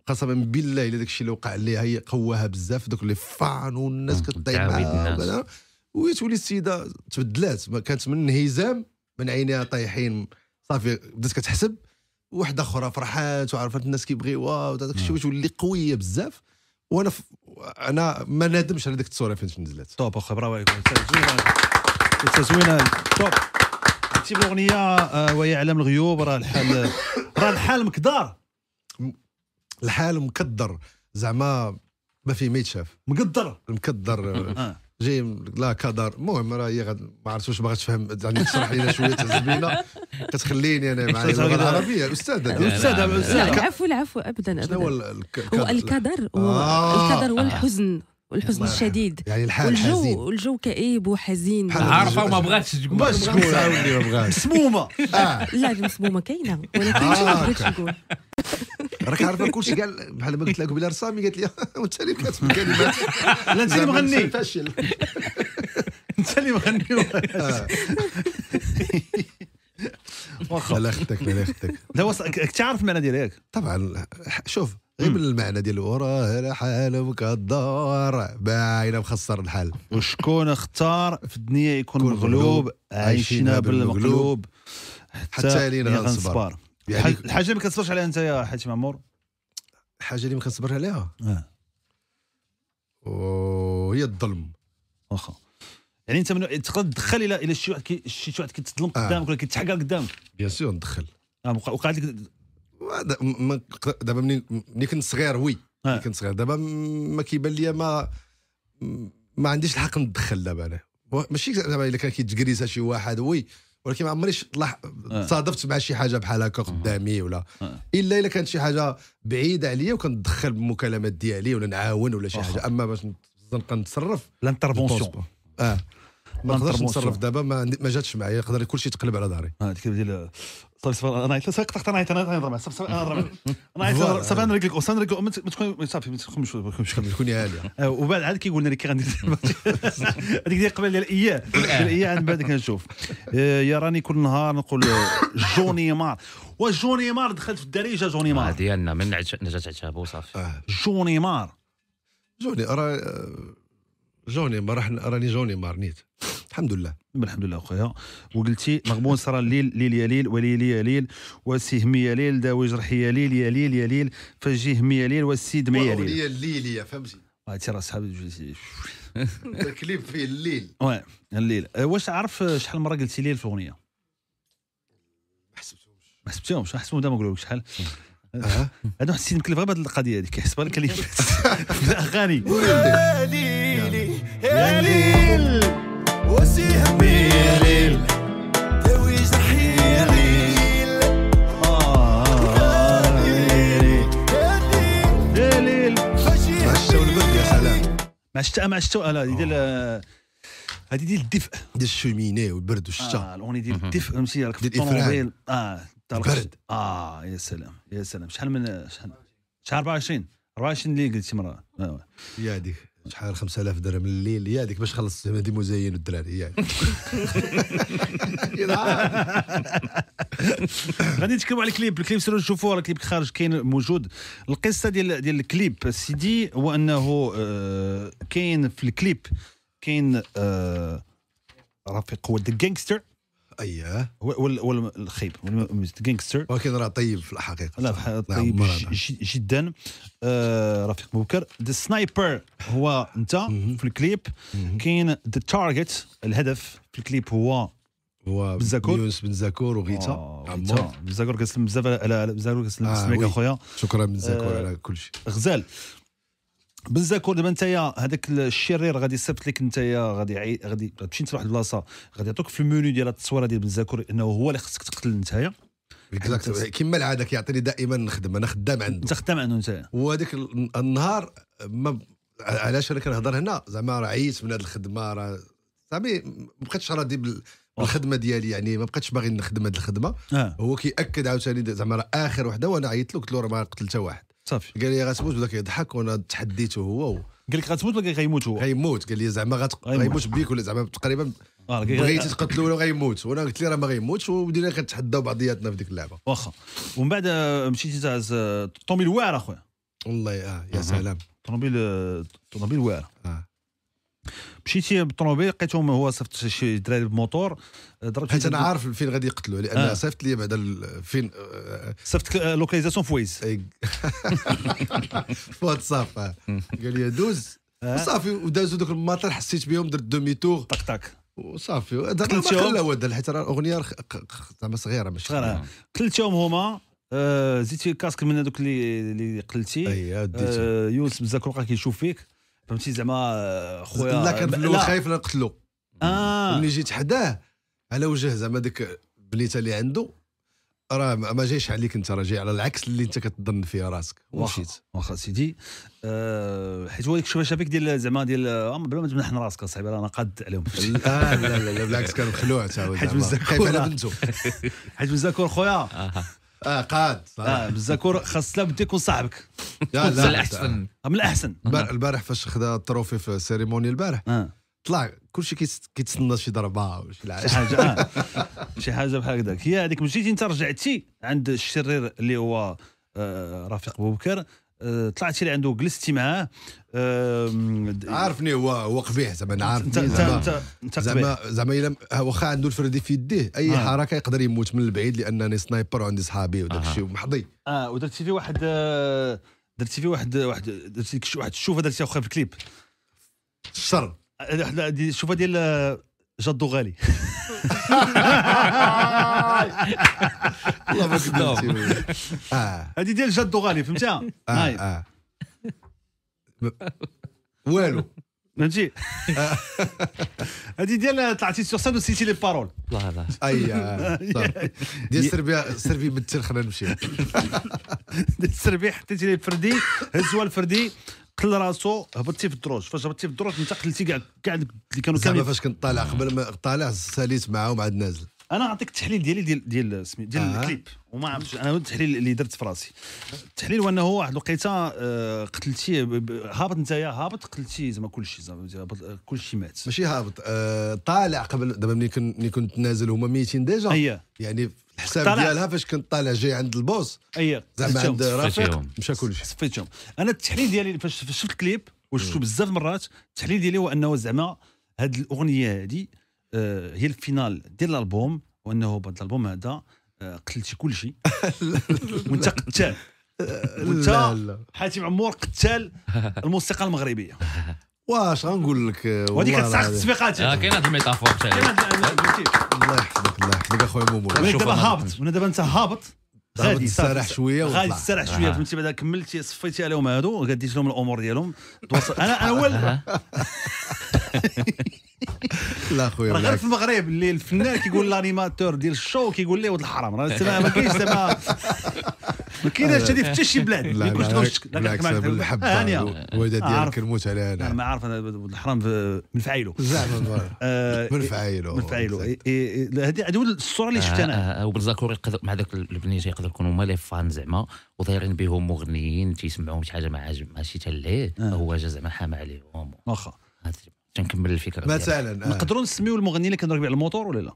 قسما بالله الا داك الشيء اللي وقع اللي هي قواها بزاف دوك اللي فان والناس كتضيع معاها وهي تولي السيده تبدلات كانت من انهزام من عينيها طايحين صافي بدات كتحسب وحده اخرى فرحات وعرفت الناس كيبغيوها وداك الشيء وتولي قويه بزاف وانا ف... انا ما نادمش على ديك الصوره فين نزلت طوب اخويا برافو عليكم فرصه زوينه شوف كتب الاغنيه آه، ويعلم الغيوب راه الحال راه الحال مكدار الحال مكدر زعما ما فيه ما يتشاف مقدر مكدر آه. جاي لا كدر المهم راه هي غد ما عرفتش واش باغي تفهم يعني تشرح لنا شويه الزبيله كتخليني انا مع اللغه العربيه الاستاذه الاستاذه العفو العفو ابدا ابدا هو الكدر هو الكدر هو آه. الحزن والحزن الشديد يعني الحال والجو حزين. والجو كئيب وحزين عارفه وما بغاتش تقول باش تقول عاودي ما بغاتش مسمومه آه. لا المسمومه كاينه ولكن آه، ما بغيتش تقول راك عارفه كلشي كاع بحال ما قلت لك بلا رسامي قالت لي آه، وانت اللي كاتب الكلمات لا انت اللي مغني فاشل انت اللي مغني واخا لا اختك لا اختك هو تعرف المعنى ديالها ياك طبعا شوف غير من المعنى ديال وراه الحال مكدر باينه مخسر الحال وشكون اختار في الدنيا يكون مغلوب عايشنا بالمقلوب حتى علينا نصبر يعني الحاجه اللي ما كتصبرش عليها انت يا حاتم عمور الحاجه اللي ما كنصبر عليها اه وهي الظلم واخا يعني انت منو... تقدر تدخل الى الى شي واحد كي... شي واحد كيتظلم آه. قدامك ولا كيتحكى قدامك بيان سور ندخل آه، وقعت لك آه، دابا ملي كنت صغير وي ملي كنت صغير دابا ما كيبان ليا ما ما عنديش الحق ندخل دابا انا ماشي دابا الا كان كيتجريس شي واحد وي ولكن ما عمريش طلع تصادفت مع شي حاجه بحال هكا قدامي ولا الا الا كانت شي حاجه بعيده عليا وكندخل بالمكالمات ديالي ولا نعاون ولا شي حاجه اما باش نبقى نتصرف لانترفونسيون آه. اه ما نقدرش نتصرف دابا ما, ما جاتش معايا يقدر كل شيء يتقلب على ظهري اه ديك ديال صافي طيب، صافي انا صافي قطعت انا انا نهضر معاك صافي انا نهضر معاك انا صافي انا نرقلك صافي نرقلك ما تكون صافي ما تكونش ما تكونش تكوني عاليه آه، وبعد عاد كيقول لنا كي غندير هذيك ديال قبل ديال اياه اياه عاد بعد كنشوف آه، يا راني كل نهار نقول جوني مار وجوني مار دخلت في الدارجه جوني مار ديالنا من نجات عتابو صافي جوني مار جوني راه جوني ما راح راني جوني مارنيت الحمد لله الحمد لله اخويا وقلتي مغبون صرا الليل ليل يا ليل وليلي يا ليل وسهمي يا ليل داوي جرحي يا ليل يا ليل يا ليل فجيهمي يا ليل والسيد ليل يا ليل يا فهمتي هاتي راه صحابي الكليب فيه الليل واه الليل آه، واش عارف شحال مره قلتي ليل في الاغنيه ما حسبتهمش ما حسبتهمش حسبهم دابا نقول لك شحال هادو أه؟ حسيت مكلف غير بهاد القضيه هذيك كيحسبها لك في الاغاني ما ليل وسيهمي يا ليل تاوي ديال هذه ديال الدفء ديال الشوميني والبرد والشتا اه الاغنيه ديال الدفء فهمتي راك في الطوموبيل اه البرد اه يا سلام يا سلام شحال من شحال شحال 24 24 اللي قلتي مرة آه. يا هذيك شحال 5000 درهم الليل يا هذيك باش خلصت دي مزين الدراري ياك غادي نتكلموا على الكليب الكليب سيروا نشوفوا الكليب خارج كاين موجود القصه ديال ديال الكليب سيدي هو انه آه، كاين في الكليب كاين آه، رفيق هو ذا جانجستر ايوه والخيب جانكستر ولكن راه طيب في الحقيقه لا نعم، طيب نعم. جدا آه، رفيق بوكر ذا سنايبر هو انت في الكليب كاين ذا تارجت الهدف في الكليب هو هو بنزاكور يونس آه، بنزاكور وغيتا بن بنزاكور كنسلم بزاف على بنزاكور كنسلم على آه، سميك اخويا شكرا بنزاكور على كل شيء غزال بنزاكور دابا نتايا هذاك الشرير غادي يصيفط لك نتايا غادي عي... غادي تمشي انت لواحد البلاصه غادي يعطوك في المنيو ديال التصويره ديال بنزاكور انه هو اللي خصك تقتل نتايا كما العاده كيعطيني دائما نخدم انا خدام عنده انت خدام عنده نتايا وهذاك النهار ما علاش انا كنهضر هنا زعما راه عييت من هذه الخدمه راه صاحبي ما بقيتش راضي بال... بالخدمه ديالي يعني ما بقيتش باغي نخدم هذه الخدمه آه. هو كياكد عاوتاني زعما راه اخر وحده وانا عيطت له قلت له راه ما قتلت حتى واحد صافي قال لي غتموت بدا كيضحك وانا تحديته هو قال لك غتموت ولا غيموت هو غيموت قال لي زعما غيموت بيك ولا زعما تقريبا آه، بغيتي آه. تقتلو ولا غيموت وانا قلت لي راه ما غيموتش وبدينا كنتحداو بعضياتنا في ديك اللعبه واخا ومن بعد آه، مشيتي تاع الطوموبيل واعره اخويا والله اه يا سلام الطوموبيل الطوموبيل واعره اه مشيتي بالطوموبيل لقيتهم هو صيفط شي دراري بموتور ضربت آه، حيت انا عارف فين غادي يقتلوه لان آه. صيفط لي بعد فين آه، صيفط لوكاليزاسيون آه، فويز في واتساب قال لي دوز وصافي ودازوا دوك الماطر حسيت بهم درت دومي تور طق طق وصافي قتلتهم لا ودا حيت راه الاغنيه زعما صغيره ماشي صغيره قتلتهم هما آه زيتي كاسك من هذوك اللي اللي قلتي أيه آه بزاف كيشوف فيك فهمتي زعما آه، خويا لا كنبلو خايف نقتلو اه ملي جيت حداه على وجه زعما ديك بليته اللي عنده راه ما جايش عليك انت راه جاي على العكس اللي انت كتظن فيه راسك ومشيت واخا سيدي أه حيت هو ديك الشباشبيك ديال زعما ديال آه، بلا ما تمنحن راسك اصاحبي انا قاد عليهم لا لا لا بالعكس كان مخلوع حيت مزكور حيت مزكور خويا آه. اه قاد اه بالزاكور خاص لا لابد يكون صاحبك لا لا الاحسن آه. من الاحسن البارح فاش خدا التروفي في السيريموني البارح آه. طلع كلشي كيتسنى شي ضربه ولا شي حاجه آه. شي حاجه بحال هكذاك هي هذيك مشيتي انت رجعتي عند الشرير اللي هو آه رفيق بوبكر آه، طلعتي لعنده جلستي معاه عارفني هو هو قبيح زعما انا عارفني زعما زعما واخا عنده الفردي في يديه اي آه. حركه يقدر يموت من البعيد لانني سنايبر وعندي صحابي وداك الشيء آه. ومحضي اه ودرتي فيه واحد آه، درتي فيه واحد واحد درتي واحد الشوفه درتيها واخا في الكليب الشر الشوفه آه، ديال جدو غالي والله ما هذه ديال جد غالي فهمتها اه والو فهمتي هذه ديال طلعتي سور سان وسيتي لي بارول الله اي ديال سربي سربي بنت خلينا نمشي ديال سربي حطيتي لي فردي هزوا الفردي قتل راسو هبطتي في الدروج فاش هبطتي في الدروج انت قتلتي كاع كاع اللي كانوا كاملين فاش كنت طالع قبل ما طالع ساليت معاهم عاد نازل انا اعطيك التحليل ديالي ديال ديال سميت ديال آه. الكليب وما عرفتش انا التحليل اللي درت في راسي التحليل هو انه واحد الوقيته آه، قتلتي هابط يا هابط قتلتي زعما كلشي زعما آه، كلشي مات ماشي هابط آه طالع قبل دابا ملي كنت ملي كنت نازل هما ميتين ديجا هي. يعني الحساب ديالها فاش كنت طالع جاي عند البوس زعما عند رفيق مشى كلشي صفيتهم انا التحليل ديالي فاش شفت الكليب وشفتو بزاف مرات التحليل ديالي هو انه زعما هاد الاغنيه هذه آه، هي الفينال ديال الالبوم وانه بعد الالبوم هذا آه، قتلتي كل شيء وانت قتال وانت حاتم عمور قتال الموسيقى المغربيه واش غنقول لك وهذيك كتسحق التصفيقات كاين هذه الميتافور الله يحفظك الله يحفظك اخويا مومو ولكن دابا هابط وانا دابا انت هابط غادي تسرح شويه غادي تسرح شويه فهمتي بعدا كملتي صفيتي عليهم هادو غديت لهم الامور ديالهم انا انا هو لا خويا راه غير في المغرب اللي الفنان كيقول لانيماتور ديال الشو كيقول ليه ولد الحرام راه ما كاينش زعما ما كايناش هذه في حتى شي بلاد لا يكونش بالعكس بالحبه الوالده آه، ديالك نموت عليها انا ما عارف ولد الحرام من فعايلو زعما آه، من إيه، فعايلو من فعايلو هذه إيه، إيه، الصوره اللي شفتها انا آه، وبالذكور مع ذاك البنيجي يقدر يكونوا هما لي فان زعما وظاهرين بهم مغنيين تيسمعوهم شي حاجه ما عاجب ماشي حتى ليه هو جا زعما حامى عليهم واخا تنكمل الفكره مثلا نقدروا نسميو المغني اللي كان راكب على الموتور ولا لا؟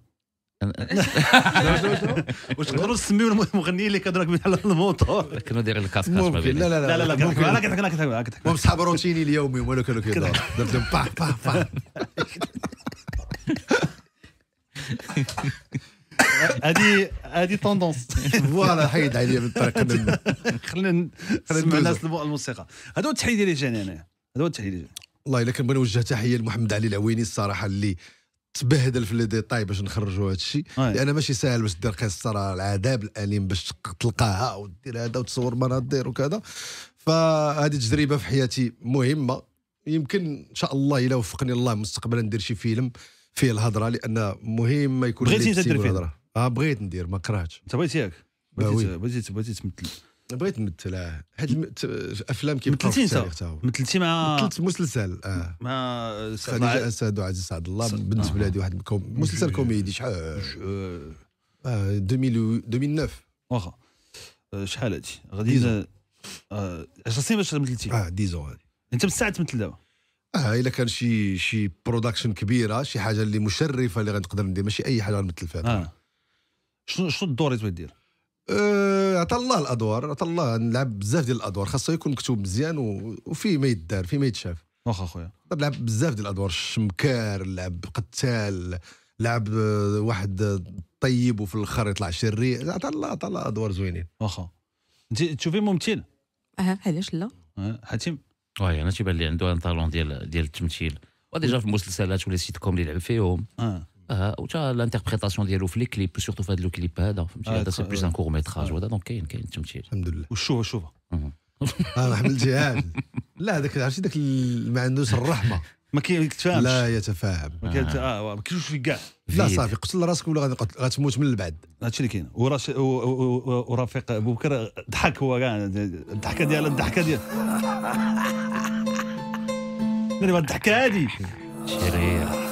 واش نقدروا نسميو المغني اللي كان راكب على الموتور كانوا دايرين بين لا لا لا لا لا لا لا كنضحك انا كنضحك صحاب روتيني اليومي هما اللي كانوا كيضحكوا با با با هادي هادي توندونس فوالا حيد عليا من الطريق خلينا نسمع الناس الموسيقى هذا هو التحيه ديالي جاني انا هذا هو التحيه ديالي والله الا كان بغينا نوجه تحيه لمحمد علي العويني الصراحه اللي تبهدل في لي ديتاي باش نخرجوا هذا الشيء لان ماشي ساهل باش دير قصه راه العذاب الاليم باش تلقاها ودير هذا وتصور مناظر وكذا فهذه تجربه في حياتي مهمه يمكن ان شاء الله الا وفقني الله مستقبلا ندير شي فيلم فيه الهضره لان مهم ما يكون بغيتي تدير فيلم اه بغيت ندير ما كرهتش انت بغيتي ياك بغيتي بغيتي تمثل بغيت نمثلها هاد الافلام افلام كيبقاو في التاريخ تا مثلتي مع مثلت مسلسل اه مع خديجه اسد وعزيز سعد الله بنت بلادي آه. واحد كوم... مسلسل كوميدي شحال اه 2009 واخا آه، شحال هادي غادي 10 آه، سنين باش مثلتي اه ديزون هادي انت من الساعه تمثل دابا اه الا كان شي شي برودكشن كبيره شي حاجه اللي مشرفه اللي غنقدر ندير ماشي اي حاجه غنمثل فيها آه. شنو شنو الدور اللي تبغي دير؟ آه، عطى الله الادوار عطى الله نلعب بزاف ديال الادوار خاصو يكون مكتوب مزيان وفيه ما يدار فيه ما يتشاف واخا خويا طيب، لعب بزاف ديال الادوار الشمكار لعب قتال لعب آه، واحد طيب وفي الاخر يطلع شرير عطى الله عطى الله ادوار زوينين واخا انت تشوفي ممثل اه علاش لا آه، حاتم واه انا يعني تيبان لي عنده ان طالون ديال ديال التمثيل وديجا في المسلسلات ولا سيت كوم اللي لعب فيهم اه اه وتا لانتربريتاسيون ديالو في لي كليب سورتو في هذا لو كليب هذا فهمتي هذا سي بلوس ان كور ميتراج وهذا دونك كاين كاين التمثيل الحمد لله والشوفه شوفه اه حملتي الجهاد لا هذاك عرفتي ذاك ما عندوش الرحمه ما كيتفاهمش لا يتفاهم ما كيت اه ما كيشوفش في كاع لا صافي قتل راسك ولا غتموت من البعد هادشي اللي كاين ورفيق ابو بكر ضحك هو كاع الضحكه ديال الضحكه ديال الضحكه هذه شرير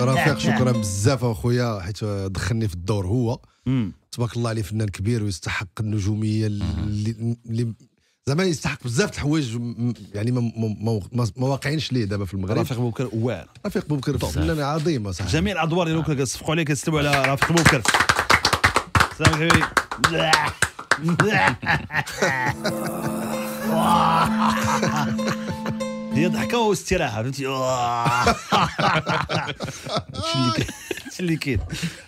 رفيق شكرا بزاف اخويا حيت دخلني في الدور هو تبارك الله عليه فنان كبير ويستحق النجوميه اللي, زعما يستحق بزاف الحوايج يعني ما واقعينش ليه دابا في المغرب رفيق بوبكر واعر رفيق بوبكر فنان عظيم صح جميع الادوار اللي كنصفقوا عليه كنستبوا على رفيق بوبكر سلام هي ضحكه واستراحه فهمتي آه. هادشي اللي كاين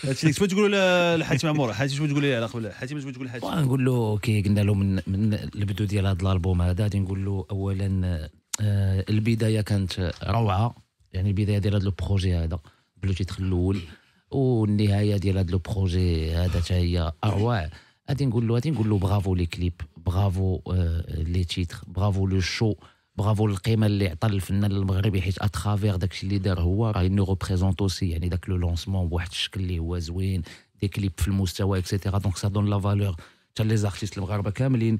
هادشي اللي كنت تقولوا لحاتم عمور حاتم شنو تقول لي على قبل حاتم شنو تقول لحاتم نقول له كي قلنا له من من البدو ديال هذا الالبوم هذا غادي نقول له اولا آه، البدايه كانت روعه يعني البدايه ديال هذا البروجي هذا بلو تيتخ الاول والنهايه ديال هذا البروجي هذا حتى هي اروع غادي نقول له غادي نقول له برافو لي كليب برافو لي تيتر برافو لو شو برافو القيمه اللي عطى الفنان المغربي حيت اترافير داكشي اللي دار هو راه نو ريبريزونت اوسي يعني داك لو لونسمون بواحد الشكل اللي هو زوين دي كليب في المستوى اكسيتيرا دونك سا دون لا فالور تاع لي زارتيست المغاربه كاملين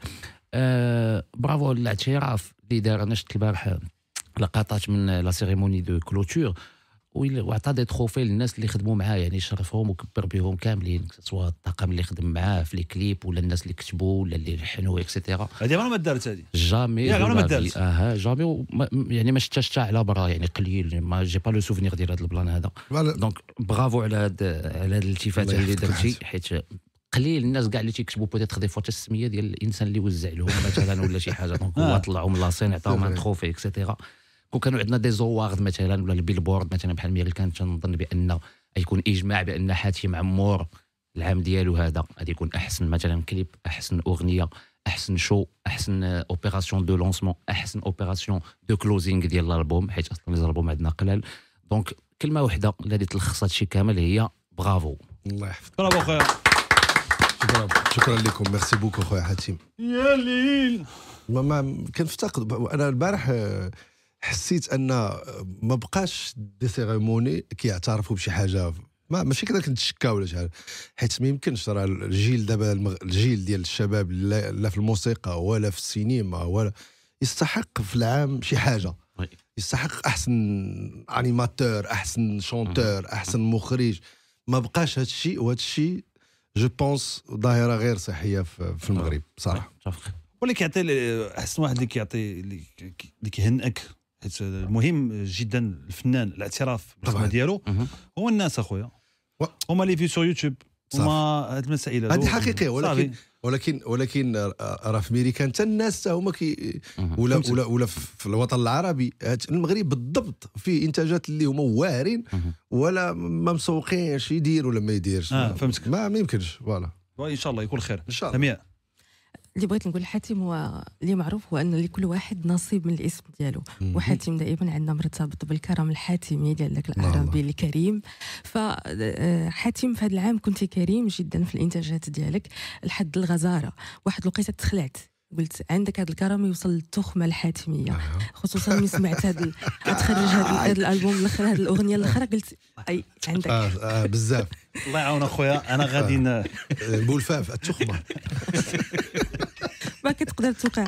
آه برافو الاعتراف اللي دار انا شفت البارح لقطات من لا سيريموني دو كلوتور واعطى دي تروفي للناس اللي خدموا معاه يعني شرفهم وكبر بهم كاملين سواء الطاقم اللي خدم معاه في لي كليب ولا الناس اللي كتبوا ولا اللي لحنوا اكسيتيرا هذه عمرها ما دارت هذه جامي عمرها ما دارت اها جامي يعني ما شفتهاش حتى على برا يعني قليل يعني ما جي با لو سوفونير ديال هذا البلان هذا دونك برافو على هاد على هاد الالتفاته اللي درتي حيت قليل الناس كاع اللي تيكتبوا بوتيتر دي فوتو السميه ديال الانسان اللي وزع لهم مثلا ولا شي حاجه دونك هو طلعوا من عطاهم ان تروفي اكسيتيرا كون كانوا عندنا دي زوارد مثلا ولا البيلبورد مثلا بحال ميغيل كان تنظن بان يكون اجماع بان حاتم عمور العام ديالو هذا غادي يكون احسن مثلا كليب احسن اغنيه احسن شو احسن اوبيراسيون دو لونسمون احسن اوبيراسيون دو كلوزينغ ديال الالبوم حيت اصلا الالبوم عندنا قلال دونك كلمه واحده اللي تلخص هادشي كامل هي برافو الله يحفظك برافو خويا شكرا شكرا لكم ميرسي بوكو خويا حاتم يا ليل ما كنفتقد انا البارح آه، حسيت ان ما بقاش دي سيريموني كيعترفوا بشي حاجه ما ماشي كذا كنتشكى ولا شي حاجه حيت ما يمكنش راه الجيل دابا المغ... الجيل ديال الشباب لا... في الموسيقى ولا في السينما ولا يستحق في العام شي حاجه يستحق احسن انيماتور احسن شونتور احسن مخرج ما بقاش هذا الشيء وهذا الشيء جو بونس ظاهره غير صحيه في المغرب صراحه ولا كيعطي احسن واحد اللي كيعطي اللي كيهنئك حيت المهم جدا الفنان الاعتراف بالخدمه ديالو هو الناس اخويا هما اللي في سور يوتيوب هما هاد المسائل هذه حقيقيه ولكن ولكن ولكن راه في ميريكان حتى الناس حتى هما كي ولا ولا ولا في الوطن العربي المغرب بالضبط فيه انتاجات اللي هما واعرين ولا ما مسوقينش يدير ولا ما يديرش آه فهمتك ما يمكنش فوالا ان شاء الله يكون خير ان شاء الله اللي بغيت نقول حاتم هو اللي معروف هو ان لكل واحد نصيب من الاسم ديالو وحاتم دائما عندنا مرتبط بالكرم الحاتمي ديال ذاك نعم. الاعرابي الكريم فحاتم آه، في هذا العام كنت كريم جدا في الانتاجات ديالك لحد الغزاره واحد الوقيته تخلعت قلت عندك هذا الكرم يوصل للتخمه الحاتميه خصوصا من سمعت هذا تخرج هذا الالبوم الاخر هذه الاغنيه الاخرى قلت اي عندك آه آه بزاف الله يعاون اخويا انا غادي نقول آه، فاف التخمه ما كتقدر توقع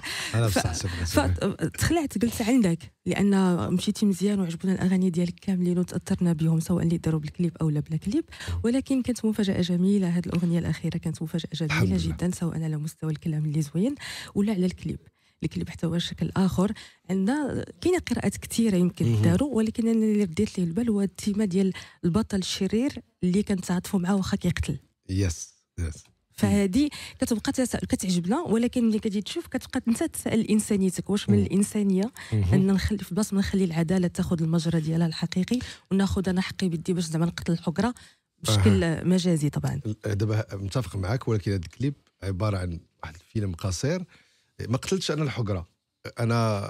فتخلعت قلت عندك لان مشيتي مزيان وعجبونا الاغاني ديالك كاملين وتاثرنا بهم سواء اللي داروا بالكليب او لا بلا كليب ولكن كانت مفاجاه جميله هذه الاغنيه الاخيره كانت مفاجاه جميله جدا سواء على مستوى الكلام اللي زوين ولا على الكليب الكليب هو شكل اخر عندنا كاينه قراءات كثيره يمكن داروا ولكن انا اللي رديت ليه البال هو التيمه ديال البطل الشرير اللي كنتعاطفوا معاه واخا كيقتل يس يس فهذه كتبقى كتعجبنا ولكن ملي كتجي تشوف كتبقى تنسى تسال انسانيتك واش من الانسانيه ان نخلي في بلاصه ما نخلي العداله تاخذ المجرى ديالها الحقيقي وناخذ انا حقي بدي باش زعما نقتل الحكره بشكل آه. مجازي طبعا دابا متفق معك ولكن هذا الكليب عباره عن واحد الفيلم قصير ما قتلتش انا الحكره انا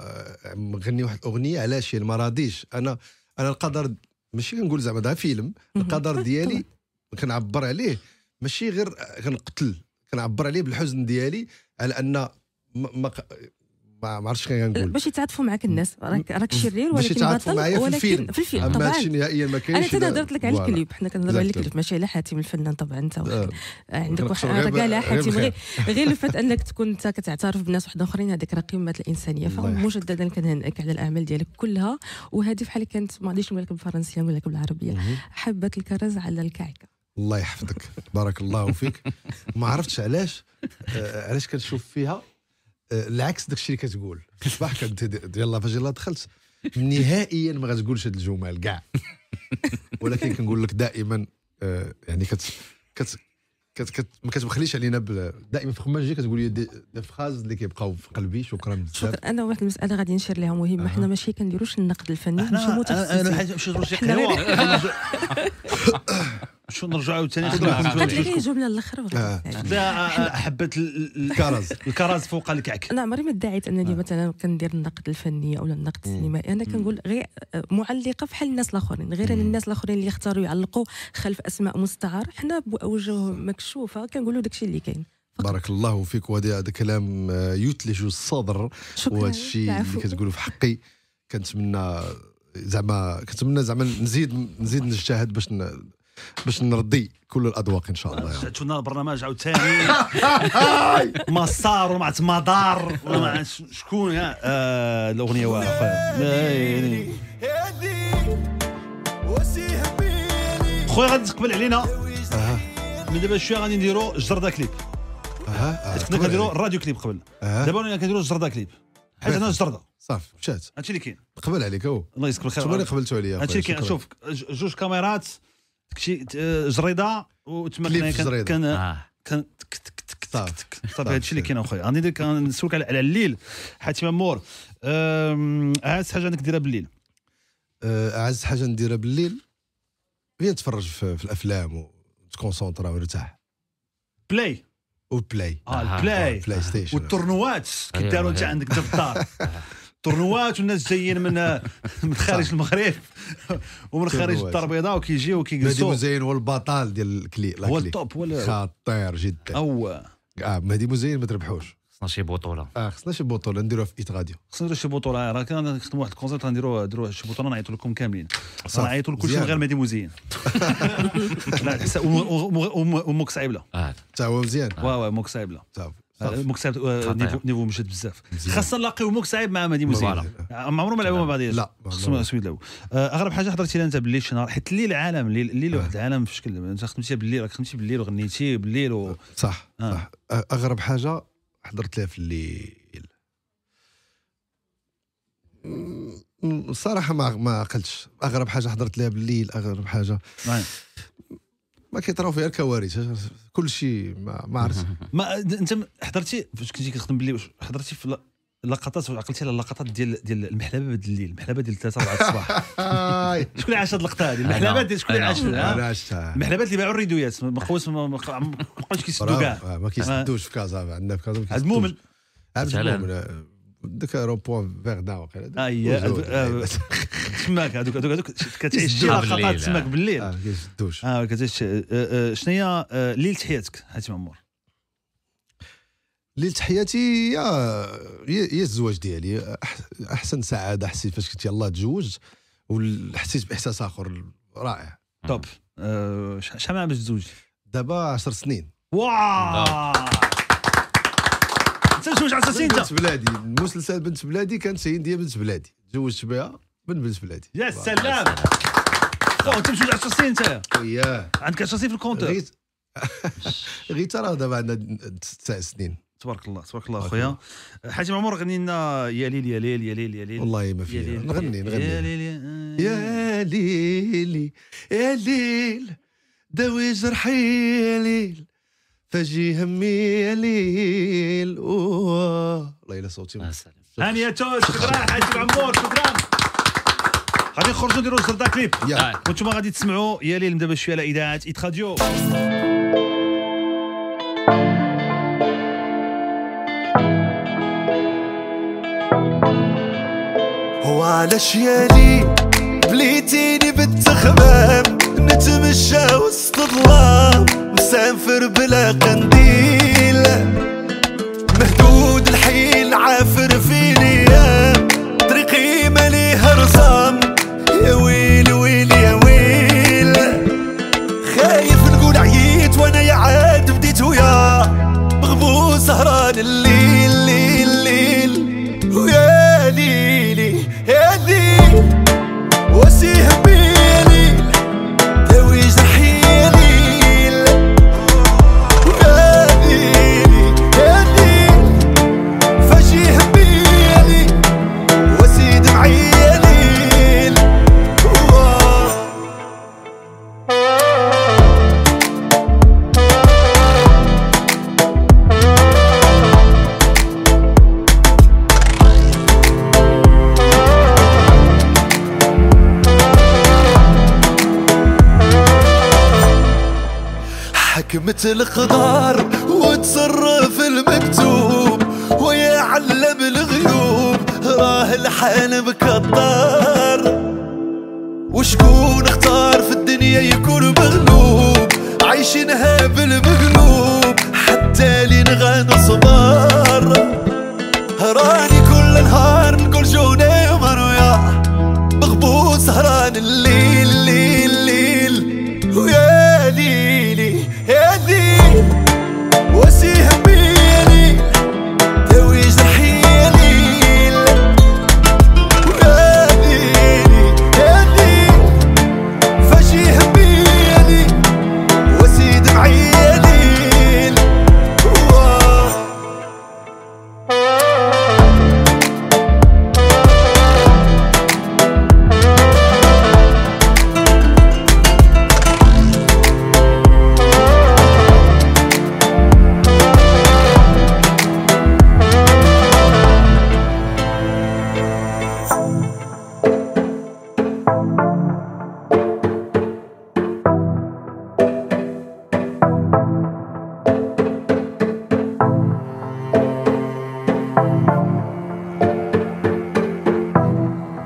مغني واحد الاغنيه علاش ما راضيش انا انا القدر ماشي كنقول زعما هذا فيلم القدر ديالي كنعبر عليه ماشي غير كنقتل كنعبر عليه بالحزن ديالي على ان ما ما عرفتش كنقول باش يتعاطفوا معك الناس راك راك شرير ولكن باش يتعاطفوا معايا في الفيلم في الفيلم طبعا هادشي نهائيا ما كاينش انا تنهضرت لك على الكليب حنا كنهضروا على الكليب ماشي على حاتم الفنان طبعا انت آه، عندك واحد الرجاله حاتم غير غير لفت انك تكون انت كتعترف بناس واحد اخرين هذيك راه قمه الانسانيه فمجددا كنهنئك على الاعمال ديالك كلها وهذه بحال كانت ما غاديش نقول لك بالفرنسيه نقول لك بالعربيه حبه الكرز على الكعكه الله يحفظك بارك الله فيك ما عرفتش علاش آه, آه، علاش كنشوف فيها آه العكس داكشي اللي كتقول في الصباح كنت يلاه فاش يلا دخلت نهائيا ما غتقولش هاد الجمل كاع ولكن كنقول لك دائما آه يعني كت كت كت كت ما كتبخليش علينا دائما في جي كتقول لي دي, فخاز فراز اللي كيبقاو في قلبي شكرا بزاف انا واحد المساله غادي نشير لها مهمه أه. حنا ماشي كنديروش النقد الفني ماشي متخصصين انا حاجه مشيت شو نرجعوا ثاني قالت لك الجمله الاخر لا حبت الكرز الكرز فوق الكعك انا عمري ما ادعيت انني آه. مثلا كندير النقد الفني او النقد السينمائي انا كنقول غير آه، معلقه بحال الناس الاخرين غير ان الناس الاخرين اللي يختاروا يعلقوا خلف اسماء مستعار حنا بوجه مكشوفه كنقولوا داكشي اللي كاين بارك الله فيك وهذا هذا كلام آه، يثلج الصدر وهذا الشيء اللي كتقولوا في حقي كنتمنى زعما كنتمنى زعما نزيد نزيد نجتهد باش باش نرضي كل الاذواق ان شاء الله يعني. شفنا البرنامج عاوتاني مسار ومع مدار ومع شكون يا آه الاغنيه واقفه يعني. خويا غادي تقبل علينا من دابا شويه غادي نديرو جرده كليب اها أه، كنا كنديرو الراديو كليب قبل دابا انا كنديرو جرده كليب حيت انا جرده صافي مشات هادشي اللي كاين قبل عليك هو الله يجزيك الخير اللي قبلتوا عليا هادشي اللي كاين شوف جوج كاميرات كشي جريده وتما كان كان آه. كان صافي طيب. طيب، طيب، هادشي اللي كاين اخويا غادي نسولك على الليل حاتم مور اعز حاجه انك ديرها بالليل اعز آه، حاجه نديرها بالليل هي نتفرج في, الافلام وتكونسونطرا ونرتاح بلاي وبلاي آه،, اه البلاي بلاي ستيشن والتورنوات أيوة، داروا انت أيوة. عندك في الدار تورنوات والناس جايين من من خارج المغرب ومن خارج الدار البيضاء وكيجيو وكيجلسوا مهدي مزين هو البطل ديال الكلي هو التوب هو خطير جدا هو اه مهدي مزين ما تربحوش خصنا شي بطوله اه خصنا شي بطوله نديروها في ايت غاديو خصنا نديرو شي بطوله راه كان واحد الكونسيبت غنديرو شي بطوله نعيطوا لكم كاملين نعيطوا لكل شيء غير مهدي مزين لا صعيب له اه تا هو مزيان واه واه موكس عيبله آه، مكسعب آه، نيفو, نيفو مجد بزاف خاصنا نلاقيو مكسعب مع مهدي مزيان آه، ما عمرهم ما لعبوا مع بعضياتهم لا خصهم سويد لعبوا اغرب حاجه حضرتي لها انت بالليل شي نهار حيت الليل عالم الليل, واحد العالم في شكل انت خدمتي بالليل راك خدمتي بالليل وغنيتي بالليل و... صح آه. صح اغرب حاجه حضرت لها في الليل الصراحه ما ما عقلتش اغرب حاجه حضرت لها بالليل اغرب حاجه نعم. ما كيطراو فيها الكوارث كل شيء ما, ما عرفت ما انت حضرتي فاش كنتي كتخدم باللي حضرتي في لقطات عقلتي على اللقطات ديال ديال المحلبه بعد الليل المحلبه ديال 3 4 الصباح شكون اللي عاش هذه اللقطه هذه المحلبه ديال شكون اللي عاش انا عشتها المحلبات اللي باعوا الريدويات ما بقاوش ما بقاوش كيسدوا كاع آه، ما كيسدوش في كازا عندنا في كازا عاد مؤمن عاد مؤمن ديك روبوا فيغدا وقيلا اييه آه، تماك هذوك هذوك هذوك كتعيش شي لقطات تماك بالليل اه كيشدوش اه كتعيش شنو هي ليله حياتك حاتم عمر ليله حياتي يا هي الزواج ديالي احسن سعاده حسيت فاش كنت يلاه تزوجت وحسيت باحساس اخر رائع توب آه، شحال من عام تزوج دابا 10 سنين واو تزوج على اساس انت بنت بلادي مسلسل بنت بلادي كانت هي بنت بلادي تزوجت بها من بنت بلادي يا سلام خويا انت مزوج على اساس انت وياه عندك 10 في الكونتور غير غير ترى دابا عندنا تسع سنين تبارك الله تبارك الله اخويا حاجه عمر غني لنا يا ليل يا ليل يا ليل يا ليل والله ما فيها نغني نغني يا ليل آه. يا ليل يا ليل داوي جرحي يا ليل فجي همي ليل اوه الله يلا صوتي هاني توس شكرا حاج عمور شكرا غادي نخرجوا نديروا زردا كليب آه. وانتم غادي تسمعوا يا ليل دابا شويه على اذاعه ايت راديو وعلاش يا ليل بليتيني بالتخمام نتمشى وسط الظلام مسافر بلا قنديل مهدود الحيل عافر لك مثل وتصرف المكتوب ويا علم الغيوب راه الحال مكدر وشكون اختار في الدنيا يكون مغلوب عايشينها بالمقلوب حتى لين غنصبر راني كل نهار